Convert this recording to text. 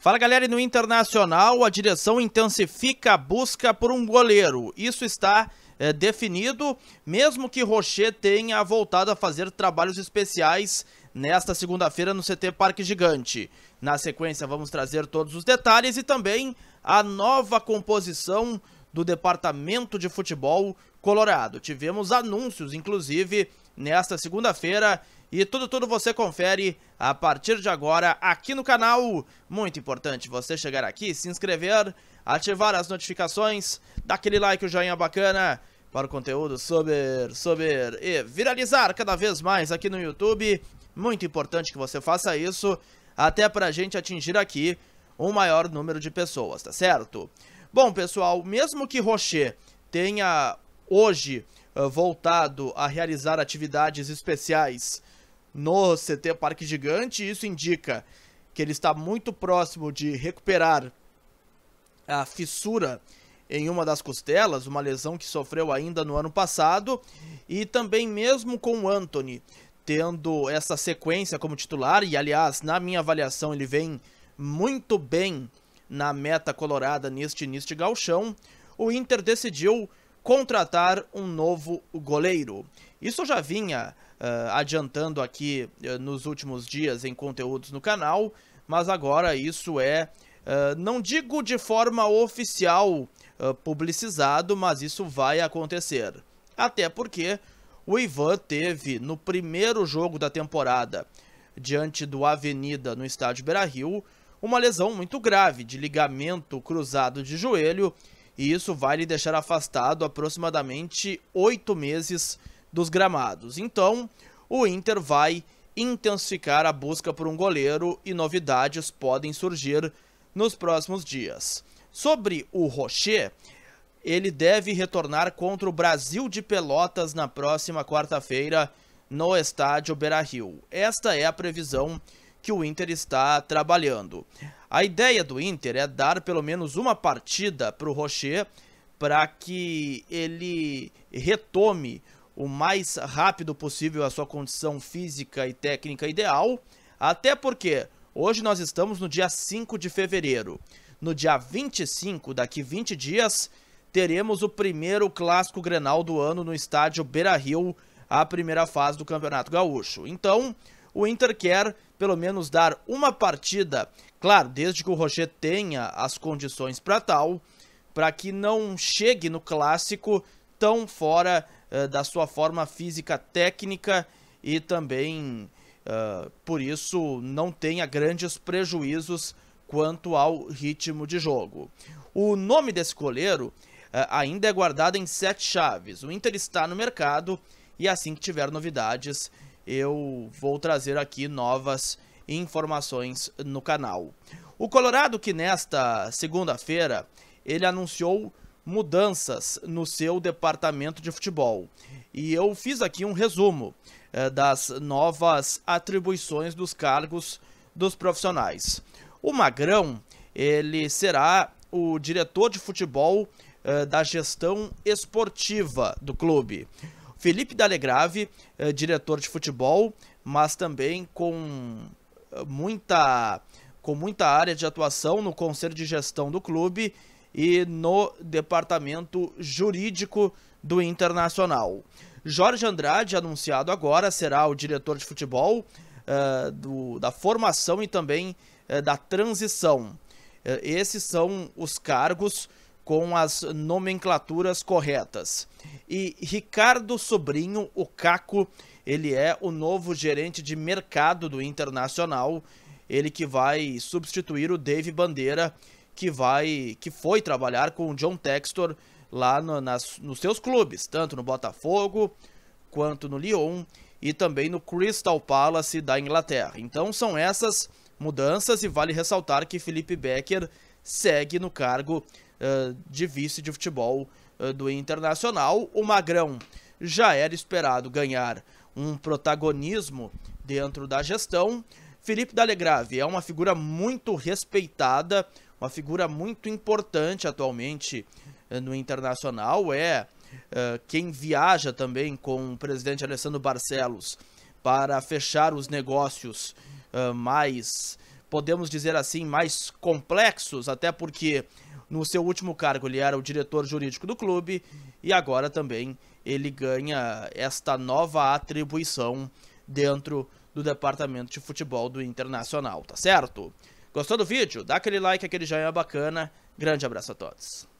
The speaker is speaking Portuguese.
Fala galera, e no Internacional a direção intensifica a busca por um goleiro. Isso está é, definido, mesmo que Rocher tenha voltado a fazer trabalhos especiais nesta segunda-feira no CT Parque Gigante. Na sequência vamos trazer todos os detalhes e também a nova composição do Departamento de Futebol Colorado. Tivemos anúncios, inclusive, nesta segunda-feira. E tudo, tudo você confere a partir de agora aqui no canal. Muito importante você chegar aqui, se inscrever, ativar as notificações, dar aquele like, o joinha bacana para o conteúdo sobre, sobre e viralizar cada vez mais aqui no YouTube. Muito importante que você faça isso, até para a gente atingir aqui um maior número de pessoas, tá certo? Bom, pessoal, mesmo que Rocher tenha hoje ah, voltado a realizar atividades especiais no CT Parque Gigante, isso indica que ele está muito próximo de recuperar a fissura em uma das costelas, uma lesão que sofreu ainda no ano passado, e também mesmo com o Anthony tendo essa sequência como titular, e aliás, na minha avaliação, ele vem muito bem na meta colorada neste início de galchão, o Inter decidiu contratar um novo goleiro. Isso já vinha uh, adiantando aqui uh, nos últimos dias em conteúdos no canal, mas agora isso é, uh, não digo de forma oficial ah, publicizado, mas isso vai acontecer. Até porque o Ivan teve no primeiro jogo da temporada diante do Avenida no estádio Beira-Rio uma lesão muito grave de ligamento cruzado de joelho, e isso vai lhe deixar afastado aproximadamente oito meses dos gramados. Então, o Inter vai intensificar a busca por um goleiro e novidades podem surgir nos próximos dias. Sobre o Rocher, ele deve retornar contra o Brasil de Pelotas na próxima quarta-feira no estádio Beira-Rio. Esta é a previsão que o Inter está trabalhando. A ideia do Inter é dar pelo menos uma partida para o Rocher para que ele retome o mais rápido possível a sua condição física e técnica ideal, até porque hoje nós estamos no dia 5 de fevereiro. No dia 25, daqui 20 dias, teremos o primeiro clássico Grenal do ano no estádio Beira-Rio, a primeira fase do Campeonato Gaúcho. Então, o Inter quer pelo menos dar uma partida, claro, desde que o Rocher tenha as condições para tal, para que não chegue no clássico tão fora uh, da sua forma física técnica e também uh, por isso não tenha grandes prejuízos quanto ao ritmo de jogo. O nome desse goleiro Uh, ainda é guardado em sete chaves. O Inter está no mercado e assim que tiver novidades, eu vou trazer aqui novas informações no canal. O Colorado que nesta segunda-feira ele anunciou mudanças no seu departamento de futebol. E eu fiz aqui um resumo eh, das novas atribuições dos cargos dos profissionais. O Magrão, ele será o diretor de futebol eh, da gestão esportiva do clube. Felipe Dalegrave, eh, diretor de futebol, mas também com eh, muita, com muita área de atuação no conselho de gestão do clube e no departamento jurídico do Internacional. Jorge Andrade, anunciado agora, será o diretor de futebol eh, do, da formação e também da transição. esses são os cargos com as nomenclaturas corretas. E Ricardo Sobrinho, o Caco, ele é o novo gerente de mercado do Internacional, ele que vai substituir o Dave Bandeira, que vai que foi trabalhar com o John Textor lá no, nas, nos seus clubes, tanto no Botafogo quanto no Lyon e também no Crystal Palace da Inglaterra. Então são essas mudanças e vale ressaltar que Felipe Becker segue no cargo uh, de vice de futebol uh, do Internacional. O Magrão já era esperado ganhar um protagonismo dentro da gestão. Felipe Dalegrave é uma figura muito respeitada, uma figura muito importante atualmente ah, no Internacional, é uh, quem viaja também com o presidente Alessandro Barcelos para fechar os negócios uh, mais podemos dizer assim, mais complexos, até porque no seu último cargo ele era o diretor jurídico do clube e agora também ele ganha esta nova atribuição dentro do departamento de futebol do Internacional, tá certo? Gostou do vídeo? Dá aquele like, aquele joinha bacana. Grande abraço a todos.